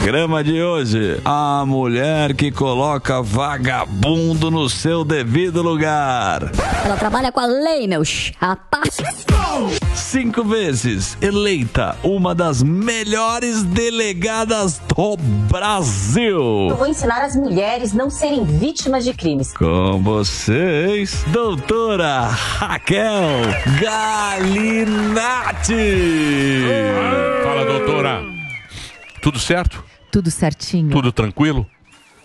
programa de hoje. A mulher que coloca vagabundo no seu devido lugar. Ela trabalha com a lei, meu rapazes. Cinco vezes eleita uma das melhores delegadas do Brasil. Eu vou ensinar as mulheres não serem vítimas de crimes. Com vocês, doutora Raquel Galinati. Fala, doutora. Tudo certo? Tudo certinho. Tudo tranquilo?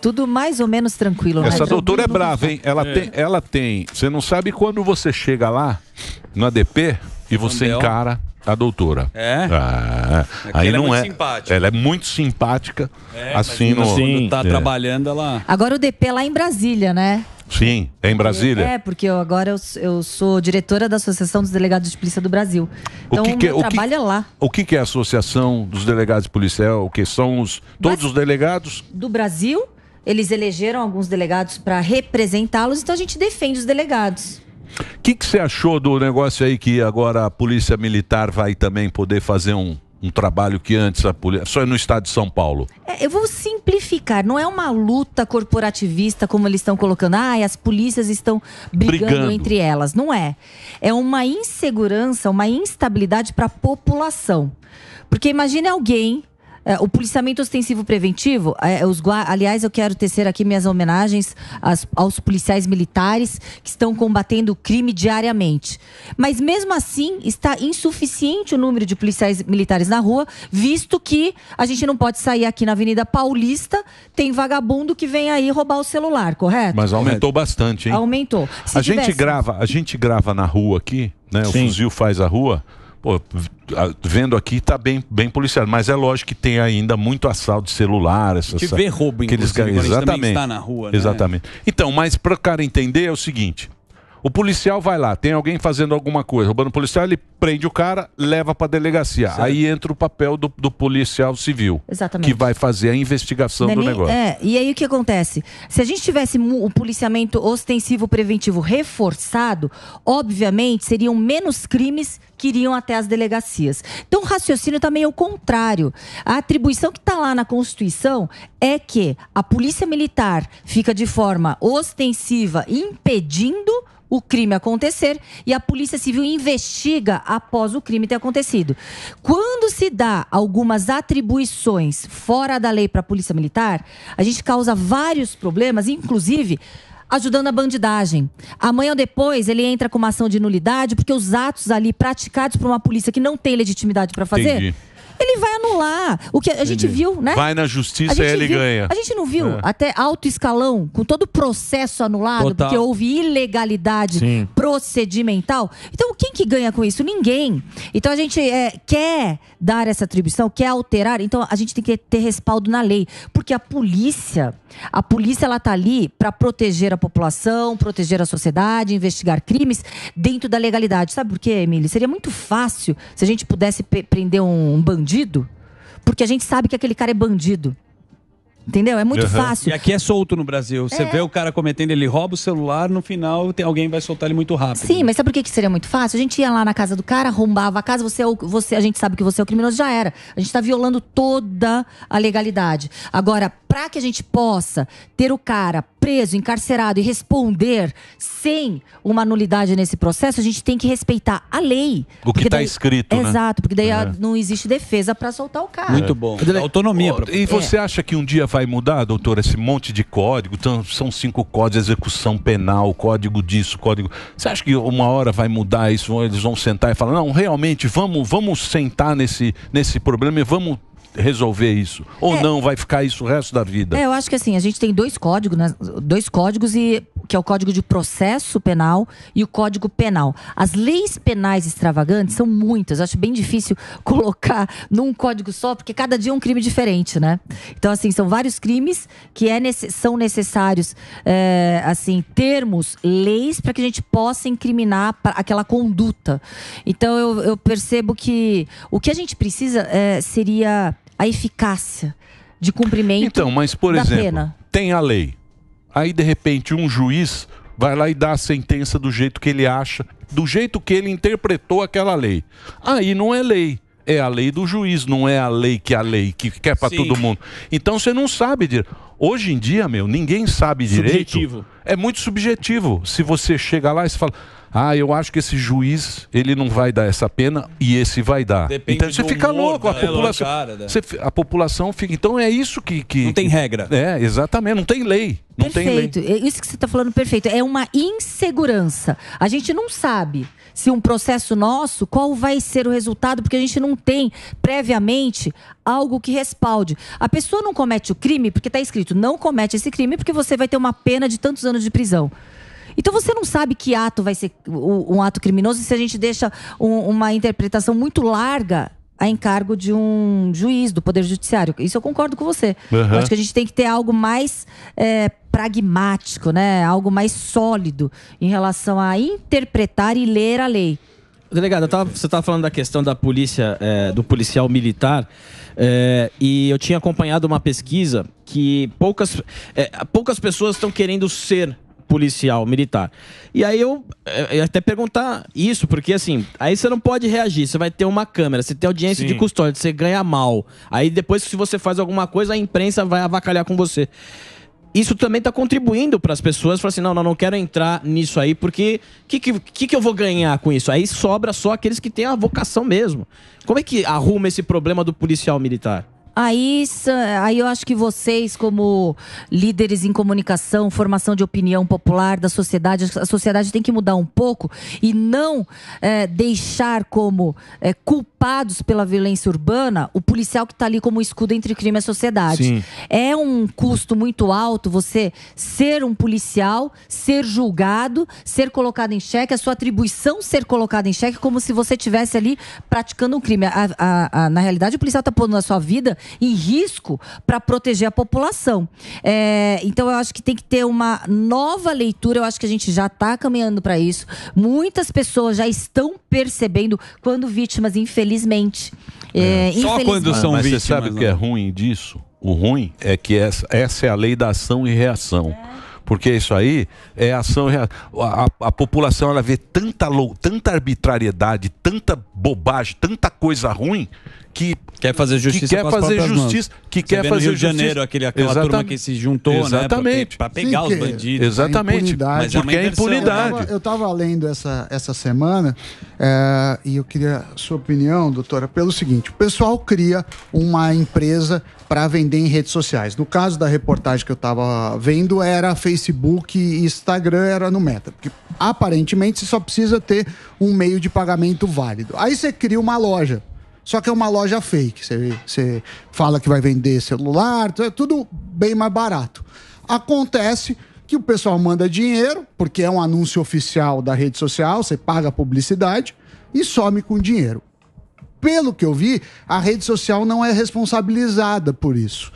Tudo mais ou menos tranquilo. Essa doutora é brava, hein? Ela, é. Tem, ela tem. Você não sabe quando você chega lá no ADP e você Andel. encara a doutora. É? Ah, aí não é. é. é, é. Ela é muito simpática. É, assim, no, assim, quando tá é. trabalhando, ela. Agora o DP é lá em Brasília, né? Sim, é em é, Brasília. É, porque eu agora eu, eu, sou diretora da Associação dos Delegados de Polícia do Brasil. Então, o que, é- que o trabalho que, é lá. O que, que é a Associação dos Delegados de Policial? É o que são os todos Mas, os delegados? Do Brasil, eles elegeram alguns delegados para representá-los, então a gente defende os delegados. O que, que você achou do negócio aí que agora a Polícia Militar vai também poder fazer um um trabalho que antes a polícia. Só no estado de São Paulo. É, eu vou simplificar. Não é uma luta corporativista como eles estão colocando. Ah, as polícias estão brigando, brigando. entre elas. Não é. É uma insegurança, uma instabilidade para a população. Porque imagine alguém é, o policiamento ostensivo preventivo, é, é os, aliás, eu quero tecer aqui minhas homenagens às, aos policiais militares que estão combatendo o crime diariamente. Mas mesmo assim, está insuficiente o número de policiais militares na rua, visto que a gente não pode sair aqui na Avenida Paulista, tem vagabundo que vem aí roubar o celular, correto? Mas aumentou bastante, hein? Aumentou. a tivesse... gente grava, a gente grava na rua aqui, né? Sim. O fuzil faz a rua. Pô, vendo aqui tá bem, bem policiado, mas é lógico que tem ainda muito assalto de celular, essas que vê roubo, que eles... exatamente. está na rua, né? Exatamente. Então, mas para o cara entender é o seguinte, o policial vai lá, tem alguém fazendo alguma coisa, roubando o policial, ele prende o cara, leva para a delegacia. Certo. Aí entra o papel do, do, policial civil. Exatamente. Que vai fazer a investigação Não é do nem, negócio. É, e aí o que acontece? Se a gente tivesse o policiamento ostensivo preventivo reforçado, obviamente seriam menos crimes que iriam até as delegacias. Então, o raciocínio também é o contrário. A atribuição que está lá na Constituição é que a polícia militar fica de forma ostensiva impedindo o crime acontecer e a Polícia Civil investiga após o crime ter acontecido. Quando se dá algumas atribuições fora da lei para a Polícia Militar, a gente causa vários problemas, inclusive ajudando a bandidagem. Amanhã ou depois ele entra com uma ação de nulidade porque os atos ali praticados por uma polícia que não tem legitimidade para fazer. Entendi ele vai anular. O que a Entendi. gente viu, né? Vai na justiça e ele viu, ganha. A gente não viu é. até alto escalão, com todo o processo anulado, Total. porque houve ilegalidade Sim. procedimental. Então, quem que ganha com isso? Ninguém. Então, a gente é, quer dar essa atribuição, quer alterar. Então, a gente tem que ter respaldo na lei. Porque a polícia, a polícia, ela tá ali para proteger a população, proteger a sociedade, investigar crimes dentro da legalidade. Sabe por quê, Emílio? Seria muito fácil se a gente pudesse prender um bandido bandido, porque a gente sabe que aquele cara é bandido. Entendeu? É muito uhum. fácil. E aqui é solto no Brasil. Você é. vê o cara cometendo, ele rouba o celular, no final tem, alguém vai soltar ele muito rápido. Sim, mas sabe por que, que seria muito fácil? A gente ia lá na casa do cara, arrombava a casa, você, é você a gente sabe que você é o criminoso, já era. A gente está violando toda a legalidade. Agora, para que a gente possa ter o cara preso, encarcerado e responder sem uma nulidade nesse processo, a gente tem que respeitar a lei. O que está escrito. né? Exato, porque daí é. não existe defesa para soltar o cara. Muito bom. Autonomia. O, pra... E você é. acha que um dia vai mudar, doutor, esse monte de código? Então, são cinco códigos, execução penal, código disso, código. Você acha que uma hora vai mudar isso? Eles vão sentar e falar, não, realmente, vamos, vamos sentar nesse, nesse problema e vamos resolver isso? Ou é, não, vai ficar isso o resto da vida? É, eu acho que assim, a gente tem dois códigos, né? Dois códigos e que é o Código de Processo Penal e o Código Penal. As leis penais extravagantes são muitas, acho bem difícil colocar num código só, porque cada dia é um crime diferente, né? Então, assim, são vários crimes que é, são necessários, é, assim, termos, leis, para que a gente possa incriminar aquela conduta. Então, eu, eu percebo que o que a gente precisa é, seria a eficácia de cumprimento então, mas, por da exemplo, pena. Tem a lei. Aí, de repente, um juiz vai lá e dá a sentença do jeito que ele acha, do jeito que ele interpretou aquela lei. Aí não é lei. É a lei do juiz, não é a lei que é a lei que quer para todo mundo. Então você não sabe direito. Hoje em dia, meu, ninguém sabe direito. Subjetivo. É muito subjetivo. Se você chega lá e fala, ah, eu acho que esse juiz, ele não vai dar essa pena e esse vai dar. Depende então você fica louco, a população. Cara, né? você, a população fica. Então é isso que, que. Não tem regra. É, exatamente, não tem lei. Não perfeito. tem lei. É isso que você está falando, perfeito. É uma insegurança. A gente não sabe se um processo nosso, qual vai ser o resultado, porque a gente não tem previamente algo que respalde. A pessoa não comete o crime porque está escrito não comete esse crime porque você vai ter uma pena de tantos anos de prisão. Então você não sabe que ato vai ser um ato criminoso se a gente deixa um, uma interpretação muito larga a encargo de um juiz do Poder Judiciário. Isso eu concordo com você. Uhum. Eu acho que a gente tem que ter algo mais é, pragmático, né? Algo mais sólido em relação a interpretar e ler a lei. Delegado, tava, você estava falando da questão da polícia, é, do policial militar, é, e eu tinha acompanhado uma pesquisa que poucas, é, poucas pessoas estão querendo ser policial, militar. E aí eu, eh, eu até perguntar isso, porque assim, aí você não pode reagir, você vai ter uma câmera, você tem audiência Sim. de custódia, você ganha mal. Aí depois se você faz alguma coisa, a imprensa vai avacalhar com você. Isso também está contribuindo para as pessoas falar assim: não, não, não quero entrar nisso aí, porque o que, que, que eu vou ganhar com isso? Aí sobra só aqueles que têm a vocação mesmo. Como é que arruma esse problema do policial militar? Aí, aí eu acho que vocês, como líderes em comunicação, formação de opinião popular da sociedade, a sociedade tem que mudar um pouco e não é, deixar como é, culpados pela violência urbana o policial que está ali como escudo entre crime e sociedade. Sim. É um custo muito alto você ser um policial, ser julgado, ser colocado em xeque, a sua atribuição ser colocada em xeque, como se você estivesse ali praticando um crime. A, a, a, na realidade, o policial está pondo na sua vida em risco para proteger a população. É, então, eu acho que tem que ter uma nova leitura. Eu acho que a gente já está caminhando para isso. Muitas pessoas já estão percebendo quando vítimas, infelizmente. É, é. Só infelizmente. quando são ah, mas, vítimas. Você sabe o que né? é ruim disso? O ruim é que essa, essa é a lei da ação e reação porque isso aí é ação real. A, a, população ela vê tanta, tanta arbitrariedade, tanta bobagem, tanta coisa ruim que Quer fazer justiça. Que quer fazer justiça. Mãos. Que Você quer fazer Rio justiça. de Janeiro, aquele, aquela Exatam... turma que se juntou, né, Exatamente. né? Para pegar Sim, os bandidos. Exatamente. Mas porque é impunidade. É é né? Eu estava lendo essa, essa semana é, e eu queria sua opinião, doutora, pelo seguinte: o pessoal cria uma empresa para vender em redes sociais. No caso da reportagem que eu estava vendo, era Facebook e Instagram, era no Meta. Porque aparentemente você só precisa ter um meio de pagamento válido. Aí você cria uma loja só que é uma loja fake. Você, fala que vai vender celular, é tudo bem mais barato. Acontece que o pessoal manda dinheiro, porque é um anúncio oficial da rede social, você paga a publicidade e some com dinheiro. Pelo que eu vi, a rede social não é responsabilizada por isso.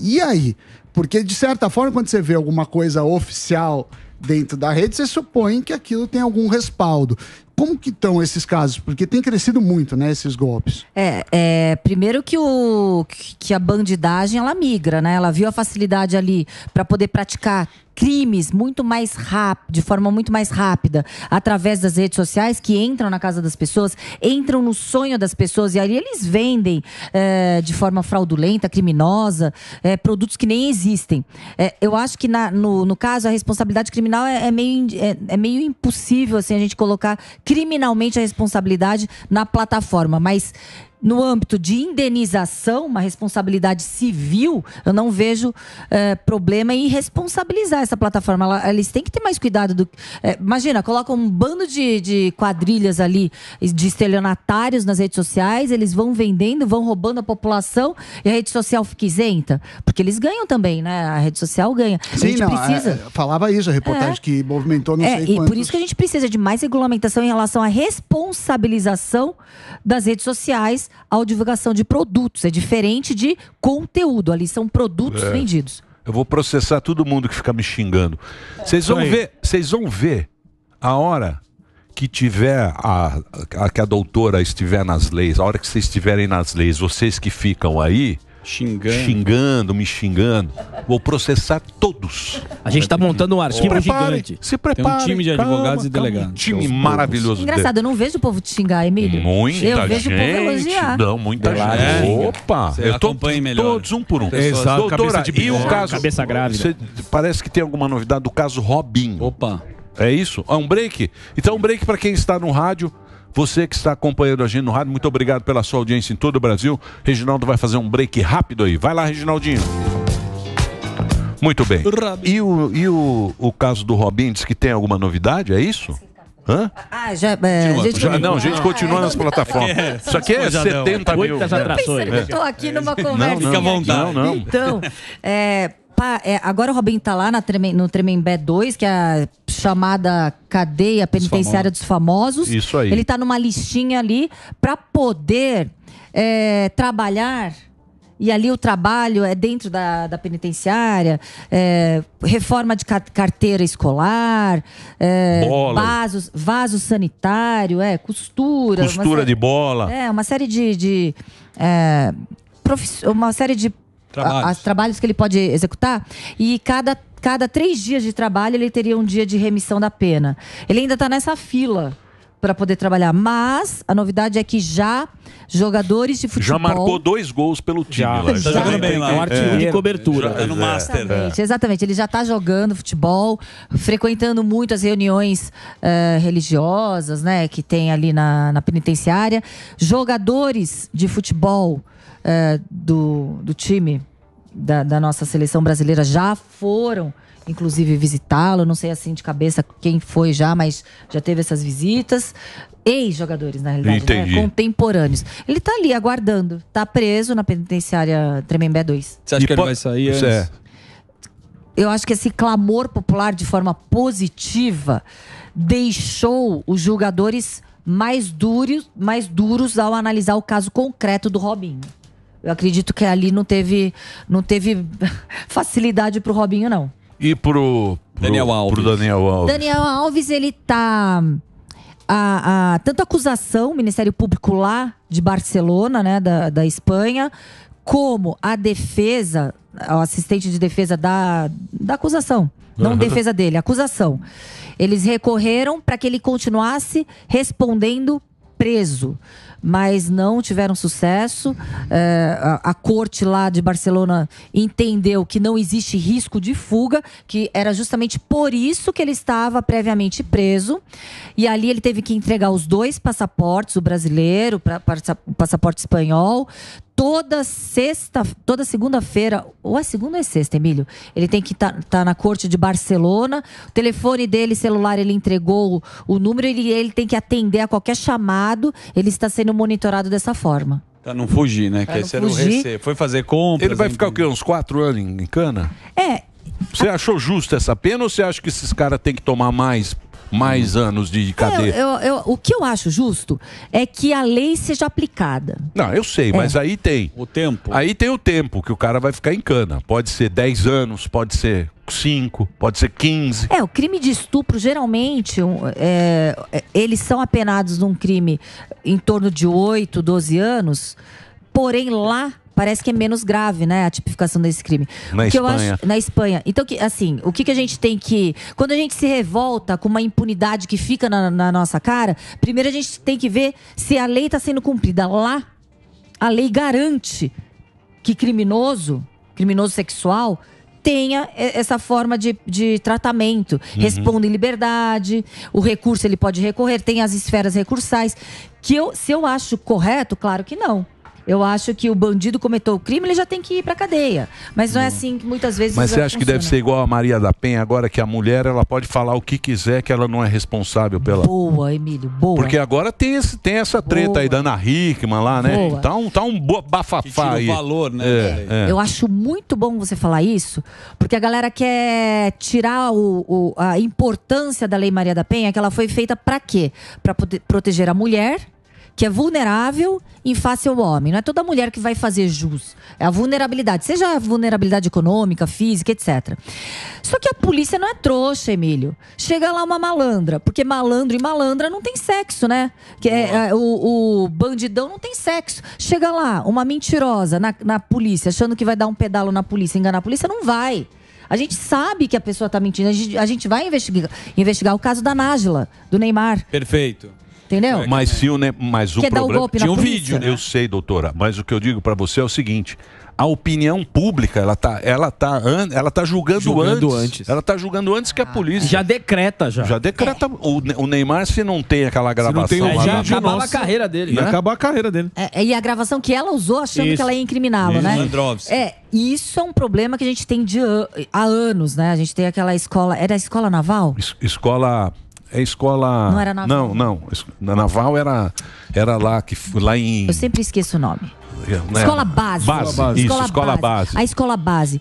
E aí? Porque, de certa forma, quando você vê alguma coisa oficial dentro da rede, você supõe que aquilo tem algum respaldo. Como que estão esses casos? Porque tem crescido muito, né, esses golpes. É, é primeiro que, o, que a bandidagem, ela migra, né? Ela viu a facilidade ali para poder praticar crimes muito mais rápido, de forma muito mais rápida, através das redes sociais que entram na casa das pessoas, entram no sonho das pessoas e ali eles vendem é, de forma fraudulenta, criminosa, é, produtos que nem existem. É, eu acho que na, no, no, caso a responsabilidade criminal é, é meio, é, é, meio impossível assim a gente colocar criminalmente a responsabilidade na plataforma, mas no âmbito de indenização, uma responsabilidade civil, eu não vejo é, problema em responsabilizar essa plataforma. Ela, eles têm que ter mais cuidado. Do, é, imagina, colocam um bando de, de quadrilhas ali, de estelionatários nas redes sociais, eles vão vendendo, vão roubando a população e a rede social fica isenta. Porque eles ganham também, né? A rede social ganha. Sim, não, precisa... é, falava isso a reportagem é. que movimentou, não é, sei e quantos... Por isso que a gente precisa de mais regulamentação em relação à responsabilização das redes sociais ao divulgação de produtos. É diferente de conteúdo. Ali são produtos é. vendidos. Eu vou processar todo mundo que fica me xingando. Vocês vão ver, vocês vão ver a hora que tiver a, a que a doutora estiver nas leis, a hora que vocês estiverem nas leis, vocês que ficam aí, Xingando. Xingando, me xingando. Vou processar todos. A gente está montando um arquivo se prepare, gigante. Se prepare. Tem um time de advogados calma, e delegados. Um time maravilhoso. Engraçado, eu não vejo o povo te xingar, Emílio. Muita eu gente. vejo o povo elogiar. Não, muita Beleza. gente. É. Opa. Você eu tô melhor. todos um por um. Exato. Doutora, cabeça e o caso... Cabeça grávida. parece que tem alguma novidade do caso Robin. Opa. É isso? É um break? Então, um break para quem está no rádio. Você que está acompanhando a gente no rádio, muito obrigado pela sua audiência em todo o Brasil. Reginaldo vai fazer um break rápido aí. Vai lá, Reginaldinho. Muito bem. E, o, e o, o caso do Robin diz que tem alguma novidade, é isso? Hã? Ah, já. É, gente já não, a gente continua ah, nas é. plataformas. É, Isso aqui é 70 mil. É. Atrações, que é. Eu aqui numa conversa. Não, não, Fica à vontade. Não, não. Então, é Pa, é, agora o Robin tá lá na, no Tremembé 2, que é a chamada cadeia penitenciária dos famosos. Isso aí. Ele tá numa listinha ali para poder é, trabalhar. E ali o trabalho é dentro da, da penitenciária, é, reforma de carteira escolar, é, vasos, vaso sanitário, é, costura. Costura série, de bola. É, uma série de. de é, uma série de trabalhos. trabalhos que ele pode executar. E cada, cada três dias de trabalho, ele teria um dia de remissão da pena. Ele ainda está nessa fila para poder trabalhar. Mas a novidade é que já jogadores de futebol. Já marcou dois gols pelo time tá é, é, já, lá. já jogando lá. Um artigo é. de cobertura. é. no Master. Exatamente, exatamente. Ele já está jogando futebol, frequentando muito as reuniões uh, religiosas, né? Que tem ali na, na penitenciária. Jogadores de futebol eh, do, do time da, da, nossa seleção brasileira já foram, inclusive, visitá-lo. Não sei assim de cabeça quem foi já, mas já teve essas visitas. Ex-jogadores, na realidade, né? contemporâneos. Ele tá ali aguardando, tá preso na penitenciária Tremembé 2. Você acha e que ele vai sair antes? É. Eu acho que esse clamor popular de forma positiva deixou os jogadores mais duros, mais duros ao analisar o caso concreto do Robinho. Eu acredito que ali não teve, não teve facilidade pro Robinho, não. E pro, pro, Daniel Alves. Pro Daniel Alves. Daniel Alves, ele tá. A, a, tanto a acusação, o Ministério Público lá de Barcelona, né, da, da Espanha, como a defesa, o assistente de defesa da, da acusação. Não uhum. defesa dele, acusação. Eles recorreram para que ele continuasse respondendo preso mas não tiveram sucesso. É, a, a, corte lá de Barcelona entendeu que não existe risco de fuga, que era justamente por isso que ele estava previamente preso. E ali ele teve que entregar os dois passaportes, o brasileiro, pra, passaporte espanhol, toda sexta, toda segunda-feira, ou é segunda ou é sexta, Emílio? Ele tem que estar tá, tá na corte de Barcelona. O telefone dele, celular, ele entregou o, o número, ele, ele tem que atender a qualquer chamado. Ele está sendo monitorado dessa forma. Pra não fugir, né? Pra que fugir. era o receio. Foi fazer compras. Ele vai ficar o quê? Uns quatro anos em cana? É. Você achou justa essa pena ou você acha que esses caras têm que tomar mais mais hum. anos de cadeia. Eu, eu, eu, o que eu acho justo é que a lei seja aplicada. Não, eu sei, é. mas aí tem. O tempo. Aí tem o tempo que o cara vai ficar em cana. Pode ser 10 anos, pode ser 5, pode ser 15. É, o crime de estupro, geralmente, é, é, eles são apenados num crime em torno de 8, 12 anos, porém lá parece que é menos grave, né, a tipificação desse crime. Na Espanha. Acho, na Espanha. Então, que, assim, o que, que a gente tem que. Quando a gente se revolta com uma impunidade que fica na, na nossa cara, primeiro a gente tem que ver se a lei está sendo cumprida. Lá, a lei garante que criminoso, criminoso sexual, tenha essa forma de, de tratamento. Uhum. Responda em liberdade, o recurso ele pode recorrer, tem as esferas recursais. Que eu, se eu acho correto, claro que não. Eu acho que o bandido cometeu o crime, ele já tem que ir para cadeia. Mas não é assim que muitas vezes. Mas você acha funciona. que deve ser igual a Maria da Penha agora que a mulher ela pode falar o que quiser, que ela não é responsável pela. Boa, Emílio, boa. Porque agora tem, esse, tem essa treta boa. aí da Ana Hickman lá, né? Boa. Tá um, tá um bafafá aí. valor, né? É, é. Eu acho muito bom você falar isso, porque a galera quer tirar o, o a importância da Lei Maria da Penha, que ela foi feita para quê? Para proteger a mulher que é vulnerável em face ao homem. Não é toda mulher que vai fazer jus. É a vulnerabilidade, seja a vulnerabilidade econômica, física, etc. Só que a polícia não é trouxa, Emílio. Chega lá uma malandra, porque malandro e malandra não tem sexo, né? Que é, é o, o, bandidão não tem sexo. Chega lá uma mentirosa na, na polícia, achando que vai dar um pedalo na polícia, enganar a polícia, não vai. A gente sabe que a pessoa está mentindo. A gente, a gente vai investigar, investigar o caso da Nájila, do Neymar. Perfeito. Entendeu? É. Mas né? se o, né, mas o Quer problema... golpe Tinha um polícia, vídeo, né? eu sei, doutora, mas o que eu digo para você é o seguinte, a opinião pública, ela tá, ela tá, ela tá julgando, julgando antes. antes. Ela tá julgando antes que a ah. polícia. Já decreta, já. Já decreta. É. O, o, Neymar, se não tem aquela gravação... tem já vídeo, a carreira dele. Né? acabar a carreira dele. É, é, e a gravação que ela usou achando isso. que ela ia incriminá-lo, né? Androvski. É, e isso é um problema que a gente tem de, há anos, né? A gente tem aquela escola... Era é a escola naval? Es escola é escola. Não era naval. Não, não. Na naval era, era lá que lá em. Eu sempre esqueço o nome. É, né? escola base. base. Escola base. Isso, escola, base. base. A escola base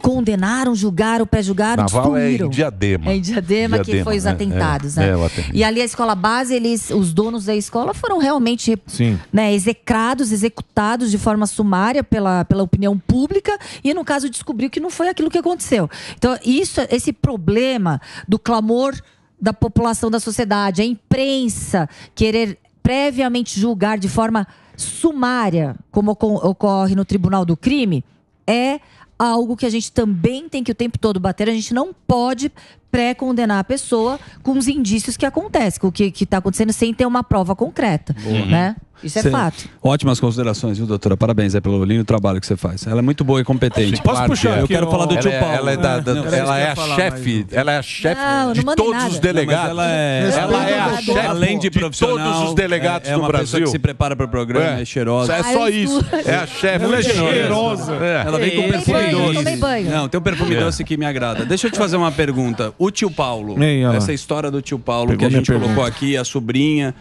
condenaram, julgaram, pré-julgaram, Naval é em Diadema. É em Diadema, Diadema que foi os é, atentados, é, né? É, e ali a escola base, eles, os donos da escola foram realmente Sim. Né, execrados, executados de forma sumária pela, pela opinião pública e no caso descobriu que não foi aquilo que aconteceu. Então, isso, esse problema do clamor da população, da sociedade, a imprensa querer previamente julgar de forma sumária, como ocorre no Tribunal do Crime, é algo que a gente também tem que o tempo todo bater. A gente não pode pré-condenar a pessoa com os indícios que acontece, com o que está acontecendo, sem ter uma prova concreta. Né? Uhum. Isso é Cê, fato. Ótimas considerações, viu, doutora? Parabéns é pelo lindo trabalho que você faz. Ela é muito boa e competente. Sim, Posso puxar? É. Eu quero falar do é- tio Paulo. É, ela é, é ela é a chefe, ela é a chefe de todos os delegados. ela é, ela é a chefe além de, profissional, todos os delegados é, uma do Brasil. que se prepara para o programa, é, cheirosa. É só isso. É a chefe. Ela é cheirosa. Ela vem com perfume doce. Não, tem um perfume doce que me agrada. Deixa eu te fazer uma pergunta. O tio Paulo, essa história do tio Paulo Pegou que a gente pergunta. colocou aqui, a sobrinha.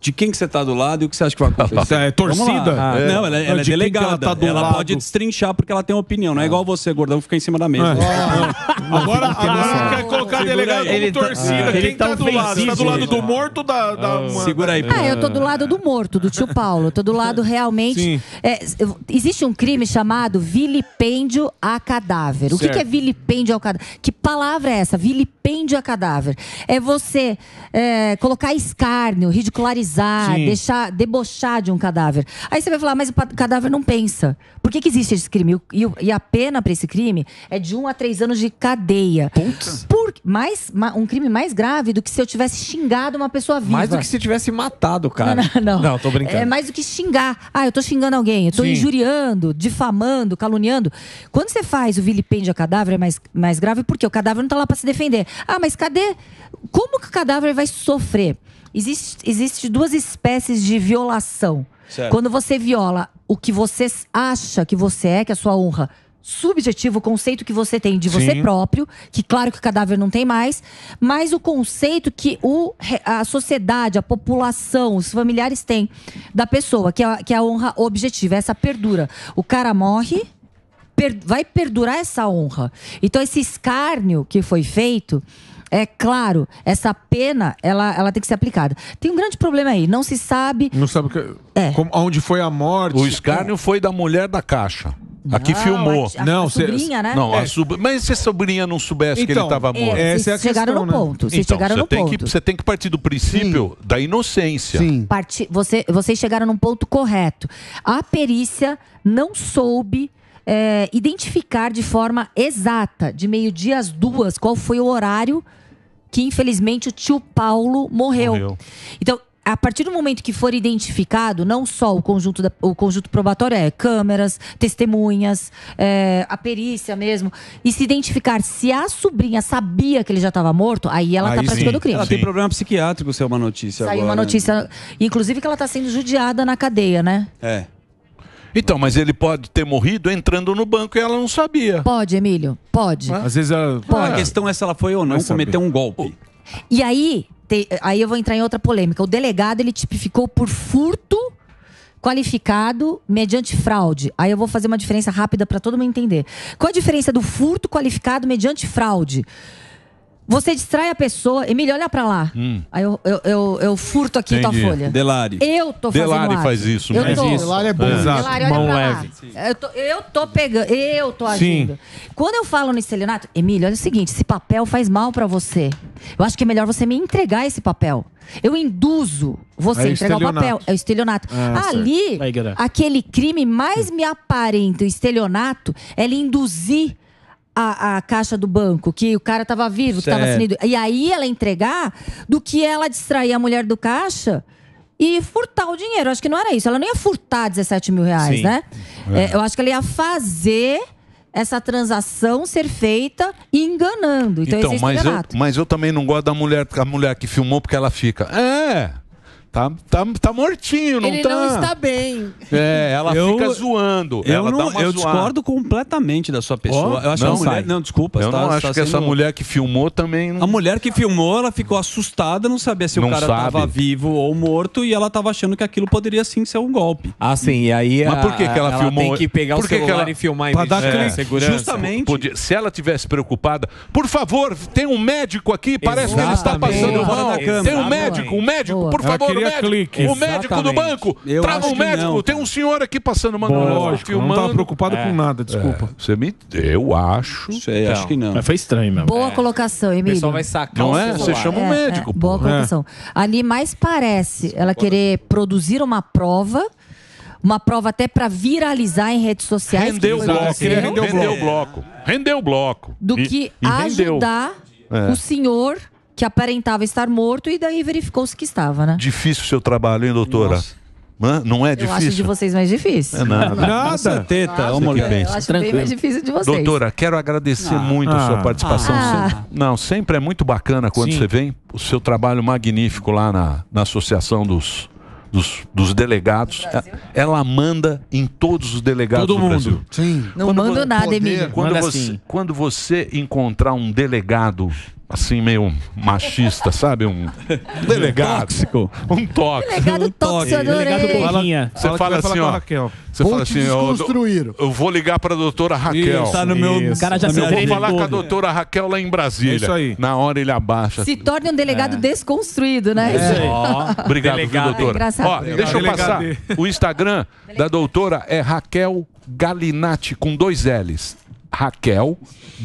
De quem que você tá do lado e o que você acha que vai acontecer? É, é torcida? Ah, é. Não, ela, é, ah, ela é De delegada. ela tá do lado? pode destrinchar porque ela tem opinião. Não é igual você, gordão, ficar em cima da mesa. Ah. Agora, agora, quer colocar segura delegado aí. como tá, torcida. Ah, Quem tá, tá do lado? Você tá do lado do morto da. da ah, uma, segura aí, Ah, eu tô do lado do morto, do tio Paulo. Eu tô do lado realmente. É, existe um crime chamado vilipêndio a cadáver. O que, que, é vilipêndio ao cadáver? Que palavra é essa? Vilipêndio a cadáver. É você é, colocar escárnio, ridicularizar, Sim. deixar, debochar de um cadáver. Aí você vai falar, mas o cadáver não pensa. Por que, que existe esse crime? E, e a pena para esse crime é de um a três anos de cadeia. Putz. Por mais, um crime mais grave do que se eu tivesse xingado uma pessoa viva. Mais do que se tivesse matado o cara. Não, não, não. não, tô brincando. É mais do que xingar. Ah, eu tô xingando alguém, eu tô Sim. injuriando, difamando, caluniando. Quando você faz o vilipêndio a cadáver, é mais, mais grave porque o cadáver não tá lá para se defender. Ah, mas cadê? Como que o cadáver vai sofrer? Existe, existe duas espécies de violação. Certo. Quando você viola o que você acha que você é, que é a sua honra, subjetivo, o conceito que você tem de você próprio, que claro que o cadáver não tem mais, mas o conceito que o, a sociedade, a população, os familiares têm da pessoa, que é, que é a honra objetiva, é essa perdura. O cara morre, per, vai perdurar essa honra. Então, esse escárnio que foi feito. É claro, essa pena, ela, ela tem que ser aplicada. Tem um grande problema aí, não se sabe... Não sabe que, é. como, onde foi a morte. O escárnio é. foi da mulher da caixa. Aqui que filmou. A, a, né? não, a sobrinha, cê, né? Não, é. a sub... Mas se a sobrinha não soubesse então, que ele estava então, morto? É, essa é a chegaram questão, no né? ponto. Vocês Então, chegaram no tem ponto. você tem que partir do princípio Sim. da inocência. Sim. Parti... Você, vocês chegaram num ponto correto. A perícia não soube é, identificar de forma exata, de meio-dia às duas, qual foi o horário que, infelizmente, o tio Paulo morreu. morreu. Então, a partir do momento que for identificado, não só o conjunto, da, o conjunto probatório, é câmeras, testemunhas, é, a perícia mesmo, e se identificar se a sobrinha sabia que ele já estava morto, aí ela está praticando crime. Ela tem problema psiquiátrico, se é uma notícia Saiu agora, uma né? notícia, né? inclusive que ela está sendo judiada na cadeia, né? É. Então, mas ele pode ter morrido entrando no banco e ela não sabia. Pode, Emílio, pode. Às vezes ela... Pode. A questão é se ela foi ou não cometeu um golpe. E aí, te, aí eu vou entrar em outra polêmica. O delegado ele tipificou por furto qualificado mediante fraude. Aí eu vou fazer uma diferença rápida para todo mundo entender. Qual a diferença do furto qualificado mediante fraude? Você distrai a pessoa. Emílio, olha pra lá. Hum. Aí eu, eu, eu, eu, furto aqui Entendi. tua folha. Delari. Eu tô fazendo Delari faz isso. Eu tô. Isso. Delari é bom. É. Delari, Mão leve. Eu tô, eu tô, pegando, eu tô agindo. Sim. Quando eu falo no estelionato, Emílio, olha o seguinte, esse papel faz mal para você. Eu acho que é melhor você me entregar esse papel. Eu induzo você é entregar o papel. É o estelionato. Ah, Ali, aquele crime mais me aparenta o estelionato é ele induzir a, a, caixa do banco, que o cara tava vivo, certo. tava assumido. E aí ela entregar do que ela distrair a mulher do caixa e furtar o dinheiro. Eu acho que não era isso. Ela não ia furtar 17 mil reais, Sim. né? É. É, eu acho que ela ia fazer essa transação ser feita enganando. Então, então mas, eu, mas eu também não gosto da mulher, a mulher que filmou porque ela fica. É. Tá, tá, tá mortinho, não Ele tá? não está bem. É, ela eu, fica zoando. Eu, ela não, eu discordo completamente da sua pessoa. Oh, eu acho não, mulher, né? não, desculpa. Eu tá, não acho tá que sendo... essa mulher que filmou também... Não... A mulher que filmou, ela ficou assustada, não sabia se não o cara estava vivo ou morto, e ela estava achando que aquilo poderia sim ser um golpe. Ah, sim, e aí Mas por que, que ela, ela filmou? tem que pegar por o celular que ela... e filmar em dar é, segurança. Justamente. Podia, se ela tivesse preocupada, por favor, tem um médico aqui, parece Exatamente. que ele está passando mal. Tem um médico, um médico, Boa. por favor, médico, clique. O Exatamente. médico do banco. Eu trava um médico. Não, tem um senhor aqui passando uma Lógico, eu não estava preocupado é. com nada, desculpa. É. Você me... Eu acho. Sei, acho então. que não. Mas foi estranho mesmo. Boa é. colocação, Emílio. O pessoal vai sacar Não é? Você chama um é, médico. É, boa colocação. Ali mais parece ela querer produzir uma prova uma prova até para viralizar em redes sociais. Rendeu o bloco, rendeu render o bloco. Rendeu o bloco. Do e, que e ajudar rendeu. o senhor que aparentava estar morto e daí verificou-se que estava, né? Difícil o seu trabalho, hein, doutora? Nossa. Não é difícil? Eu acho de vocês mais difícil. É nada. nada, teta. Nossa, bem. Eu acho Tranquilo. bem mais difícil de vocês. Doutora, quero agradecer ah, muito ah, a sua ah. participação. Ah, Não, sempre é muito bacana quando Sim. você vem. O seu trabalho magnífico lá na, na Associação dos, dos, dos, delegados. É, ela manda em todos os delegados Todo do mundo. Brasil. Sim. Não quando mando nada, Emílio. Quando, assim. quando você encontrar um delegado assim, meio machista, sabe? Um delegado. Tóxico. Um tóxico. Delegado tóxico. Delegado Você fala, fala assim, assim, ó. Você vou fala assim, eu, eu vou ligar pra doutora Raquel. Isso, tá no meu... Isso. cara já tá eu vou falar com a doutora Raquel lá em Brasília. É isso aí. Na hora ele abaixa. Se torne um delegado é. desconstruído, né? É. aí. obrigado, delegado. viu, doutora? É ó, deixa eu passar. O Instagram da doutora é Raquel Galinati, com dois L's. Raquel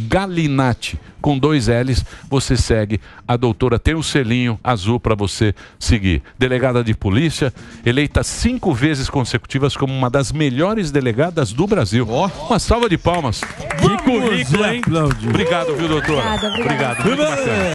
Galinati. Com dois L's, você segue a doutora. Tem um selinho azul para você seguir. Delegada de polícia, eleita cinco vezes consecutivas como uma das melhores delegadas do Brasil. Oh. Uma salva de palmas. Que currículo, hein? Obrigado, viu, doutora? Obrigada, obrigada. Obrigado.